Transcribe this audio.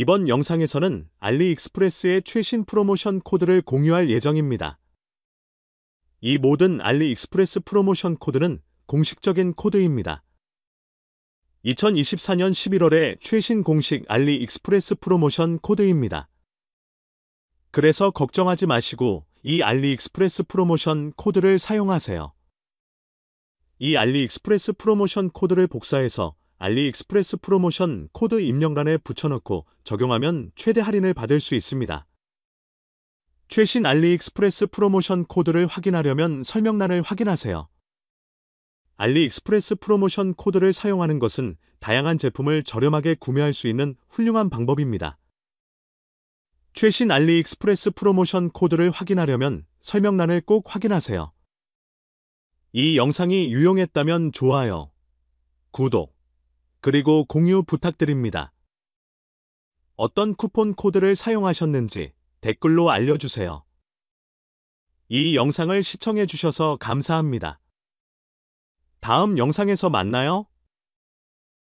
이번 영상에서는 알리익스프레스의 최신 프로모션 코드를 공유할 예정입니다. 이 모든 알리익스프레스 프로모션 코드는 공식적인 코드입니다. 2024년 11월에 최신 공식 알리익스프레스 프로모션 코드입니다. 그래서 걱정하지 마시고 이 알리익스프레스 프로모션 코드를 사용하세요. 이 알리익스프레스 프로모션 코드를 복사해서 알리익스프레스 프로모션 코드 입력란에 붙여넣고 적용하면 최대 할인을 받을 수 있습니다. 최신 알리익스프레스 프로모션 코드를 확인하려면 설명란을 확인하세요. 알리익스프레스 프로모션 코드를 사용하는 것은 다양한 제품을 저렴하게 구매할 수 있는 훌륭한 방법입니다. 최신 알리익스프레스 프로모션 코드를 확인하려면 설명란을 꼭 확인하세요. 이 영상이 유용했다면 좋아요, 구독, 그리고 공유 부탁드립니다. 어떤 쿠폰 코드를 사용하셨는지 댓글로 알려주세요. 이 영상을 시청해 주셔서 감사합니다. 다음 영상에서 만나요.